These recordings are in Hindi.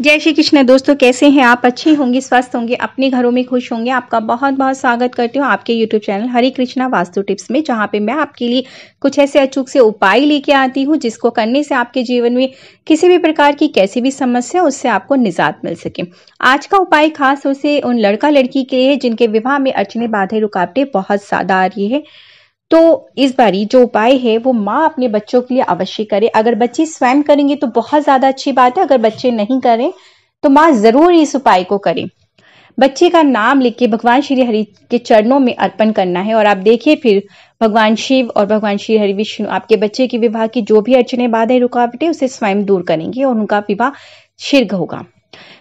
जय श्री कृष्ण दोस्तों कैसे हैं आप अच्छे होंगे स्वस्थ होंगे अपने घरों में खुश होंगे आपका बहुत बहुत स्वागत करती हूँ आपके YouTube channel Hare Krishna Vastu tips में जहाँ पे मैं आपके लिए कुछ ऐसे अचूक से उपाय लेके आती हूँ जिसको करने से आपके जीवन में किसी भी प्रकार की कैसी भी समस्या उससे आपको निजात मिल सके आज का उपाय खास उसे से उन लड़का लड़की के लिए जिनके विवाह में अचने बाधे रुकावटें बहुत ज्यादा आ रही है तो इस बारी जो उपाय है वो माँ अपने बच्चों के लिए अवश्य करे अगर बच्चे स्वयं करेंगे तो बहुत ज़्यादा अच्छी बात है अगर बच्चे नहीं करें तो माँ ज़रूर इस उपाय को करें बच्चे का नाम लिख के भगवान श्री हरि के चरणों में अर्पण करना है और आप देखिए फिर भगवान शिव और भगवान श्री हरि विष्णु आपके बच्चे के विवाह की जो भी अड़चने बाधाएं रुकावटें उसे स्वयं दूर करेंगे और उनका विवाह शीर्घ होगा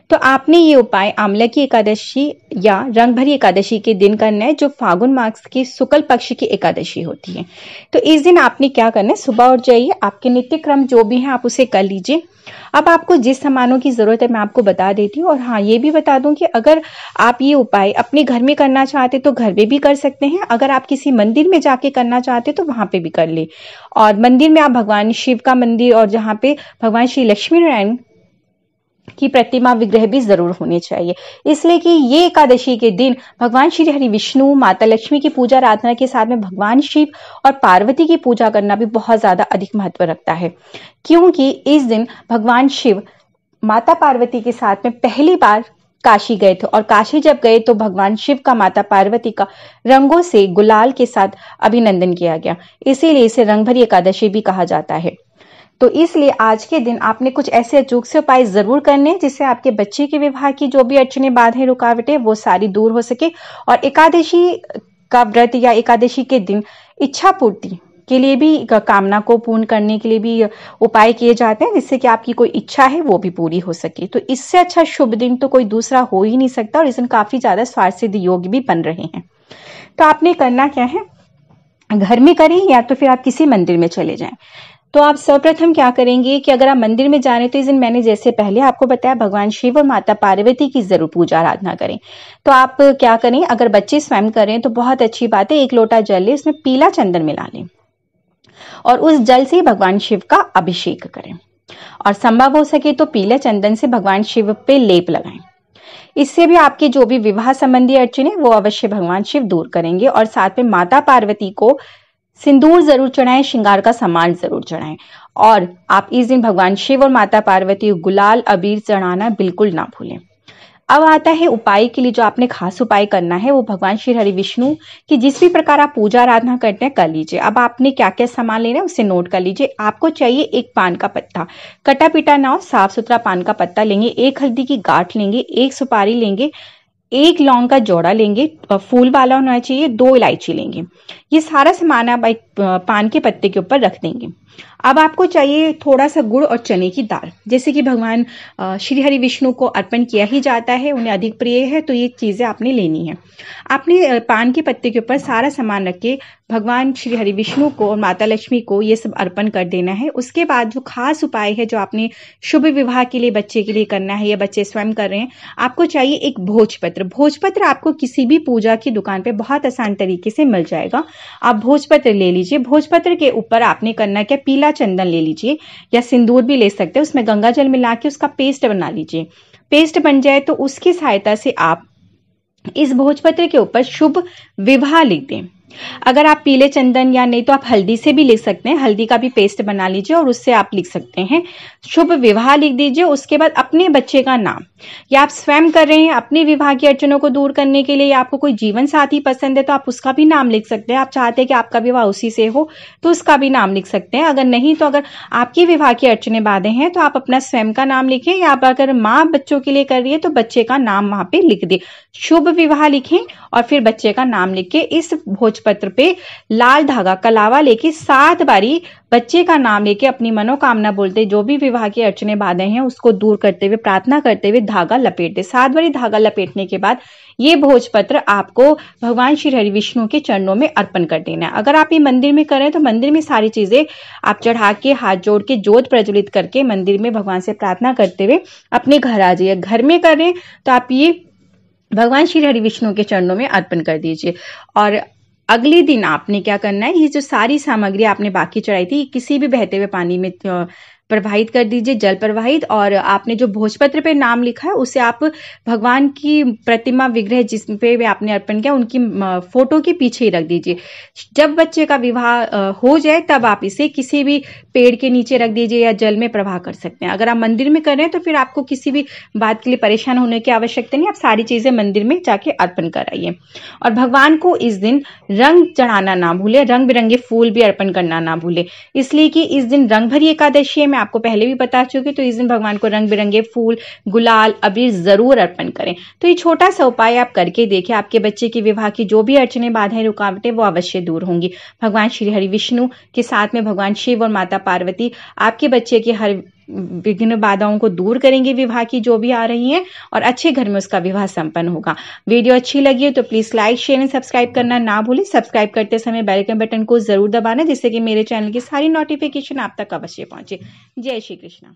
तो आपने ये उपाय आमला की एकादशी या रंग भरी एकादशी के दिन करना है जो फागुन मास की शुक्ल पक्ष की एकादशी होती है तो इस दिन आपने क्या करना है सुबह उठ जाइए आपके नित्य क्रम जो भी है आप उसे कर लीजिए अब आपको जिस सामानों की ज़रूरत है मैं आपको बता देती हूँ और हाँ ये भी बता दूं कि अगर आप ये उपाय अपने घर में करना चाहते तो घर में भी कर सकते हैं अगर आप किसी मंदिर में जाके करना चाहते तो वहां पे भी कर ले और मंदिर में आप भगवान शिव का मंदिर और जहाँ पे भगवान श्री लक्ष्मी नारायण की प्रतिमा विग्रह भी जरूर होने चाहिए इसलिए कि ये एकादशी के दिन भगवान श्री हरि विष्णु माता लक्ष्मी की पूजा आराधना के साथ में भगवान शिव और पार्वती की पूजा करना भी बहुत ज्यादा अधिक महत्व रखता है क्योंकि इस दिन भगवान शिव माता पार्वती के साथ में पहली बार काशी गए थे और काशी जब गए तो भगवान शिव का माता पार्वती का रंगों से गुलाल के साथ अभिनंदन किया गया इसीलिए इसे रंगभरी एकादशी भी कहा जाता है तो इसलिए आज के दिन आपने कुछ ऐसे अचूक से उपाय जरूर करने जिससे आपके बच्चे के विवाह की जो भी अड़चने बाधे रुकावटें वो सारी दूर हो सके और एकादशी का व्रत या एकादशी के दिन इच्छा पूर्ति के लिए भी कामना को पूर्ण करने के लिए भी उपाय किए जाते हैं जिससे कि आपकी कोई इच्छा है वो भी पूरी हो सके तो इससे अच्छा शुभ दिन तो कोई दूसरा हो ही नहीं सकता और इस दिन काफी ज्यादा स्वार्थ सिद्ध योग भी बन रहे हैं तो आपने करना क्या है घर में करें या तो फिर आप किसी मंदिर में चले जाएं तो आप सर्वप्रथम क्या करेंगे कि अगर आप मंदिर में जा रहे हैं तो इस दिन मैंने जैसे पहले आपको बताया भगवान शिव और माता पार्वती की जरूर पूजा आराधना करें तो आप क्या करें अगर बच्चे स्वयं करें तो बहुत अच्छी बात है एक लोटा जल ले उसमें पीला चंदन मिला लें और उस जल से भगवान शिव का अभिषेक करें और संभव हो सके तो पीले चंदन से भगवान शिव पे लेप लगाएं इससे भी आपके जो भी विवाह संबंधी अड़चने वो अवश्य भगवान शिव दूर करेंगे और साथ में माता पार्वती को सिंदूर जरूर चढ़ाएं श्रृंगार का सामान जरूर चढ़ाएं और आप इस दिन भगवान शिव और माता पार्वती गुलाल अबीर चढ़ाना बिल्कुल ना भूलें अब आता है उपाय के लिए जो आपने खास उपाय करना है वो भगवान श्री हरि विष्णु की जिस भी प्रकार आप पूजा आराधना करते हैं कर लीजिए अब आपने क्या क्या सामान लेना है उसे नोट कर लीजिए आपको चाहिए एक पान का पत्ता कटा पिटा ना हो साफ सुथरा पान का पत्ता लेंगे एक हल्दी की गाठ लेंगे एक सुपारी लेंगे एक लौंग का जोड़ा लेंगे फूल वाला होना चाहिए दो इलायची लेंगे ये सारा सामान आप एक पान के पत्ते के ऊपर रख देंगे अब आपको चाहिए थोड़ा सा गुड़ और चने की दाल जैसे कि भगवान श्री हरि विष्णु को अर्पण किया ही जाता है उन्हें अधिक प्रिय है तो ये चीज़ें आपने लेनी है आपने पान के पत्ते के ऊपर सारा सामान रख के भगवान श्री हरि विष्णु को और माता लक्ष्मी को ये सब अर्पण कर देना है उसके बाद जो खास उपाय है जो आपने शुभ विवाह के लिए बच्चे के लिए करना है या बच्चे स्वयं कर रहे हैं आपको चाहिए एक भोजपत्र भोजपत्र भोजपत्र आपको किसी भी पूजा की दुकान पे बहुत आसान तरीके से मिल जाएगा आप भोजपत्र ले लीजिए भोजपत्र के ऊपर आपने करना क्या पीला चंदन ले लीजिए या सिंदूर भी ले सकते हैं उसमें गंगा जल मिला के उसका पेस्ट बना लीजिए पेस्ट बन जाए तो उसकी सहायता से आप इस भोजपत्र के ऊपर शुभ विवाह लिख दें अगर आप पीले चंदन या नहीं तो आप हल्दी से भी लिख सकते हैं हल्दी का भी पेस्ट बना लीजिए और उससे आप लिख सकते हैं शुभ विवाह लिख दीजिए उसके बाद अपने बच्चे का नाम या आप स्वयं कर रहे हैं अपने विवाह की अड़चनों को दूर करने के लिए या आपको कोई जीवन साथी पसंद है तो आप उसका भी नाम लिख सकते हैं आप चाहते हैं कि आपका विवाह उसी से हो तो उसका भी नाम लिख सकते हैं अगर नहीं तो अगर आपकी विवाह की अड़चने बाधे हैं तो आप अपना स्वयं का नाम लिखें या आप अगर माँ बच्चों के लिए कर रही है तो बच्चे का नाम वहां पर लिख दे शुभ विवाह लिखें और फिर बच्चे का नाम लिख के इस भोज पत्र पे लाल धागा कलावा लेके सात बारी बच्चे का नाम लेके अपनी मनोकामना बोलते जो भी विवाह की अड़चने बाधे हैं उसको दूर करते हुए प्रार्थना करते हुए धागा लपेट दे सात बारी धागा लपेटने के बाद ये भोजपत्र आपको भगवान श्री हरि विष्णु के चरणों में अर्पण कर देना है अगर आप ये मंदिर में करें तो मंदिर में सारी चीजें आप चढ़ा के हाथ जोड़ के जोत प्रज्वलित करके मंदिर में भगवान से प्रार्थना करते हुए अपने घर आ जाइए घर में करें तो आप ये भगवान श्री हरि विष्णु के चरणों में अर्पण कर दीजिए और अगले दिन आपने क्या करना है ये जो सारी सामग्री आपने बाकी चढ़ाई थी किसी भी बहते हुए पानी में प्रवाहित कर दीजिए जल प्रवाहित और आपने जो भोजपत्र पे नाम लिखा है उसे आप भगवान की प्रतिमा विग्रह जिस पे भी आपने अर्पण किया उनकी फोटो के पीछे ही रख दीजिए जब बच्चे का विवाह हो जाए तब आप इसे किसी भी पेड़ के नीचे रख दीजिए या जल में प्रवाह कर सकते हैं अगर आप मंदिर में कर रहे हैं तो फिर आपको किसी भी बात के लिए परेशान होने की आवश्यकता नहीं आप सारी चीजें मंदिर में जाके अर्पण कराइए और भगवान को इस दिन रंग चढ़ाना ना भूले रंग बिरंगे फूल भी अर्पण करना ना भूले इसलिए कि इस दिन रंग भरी एकादशी है आपको पहले भी बता चुकी तो इस दिन भगवान को रंग बिरंगे फूल गुलाल अबीर जरूर अर्पण करें तो ये छोटा सा उपाय आप करके देखें आपके बच्चे की विवाह की जो भी अड़चने बाधाएं रुकावटें वो अवश्य दूर होंगी भगवान श्री हरि विष्णु के साथ में भगवान शिव और माता पार्वती आपके बच्चे के हर विभिन्न बाधाओं को दूर करेंगे विवाह की जो भी आ रही है और अच्छे घर में उसका विवाह संपन्न होगा वीडियो अच्छी लगी है तो please like share and subscribe करना ना भूलें सब्सक्राइब करते समय बेलकन बटन को जरूर दबाना जिससे कि मेरे चैनल की सारी नोटिफिकेशन आप तक अवश्य पहुंचे जय श्री कृष्णा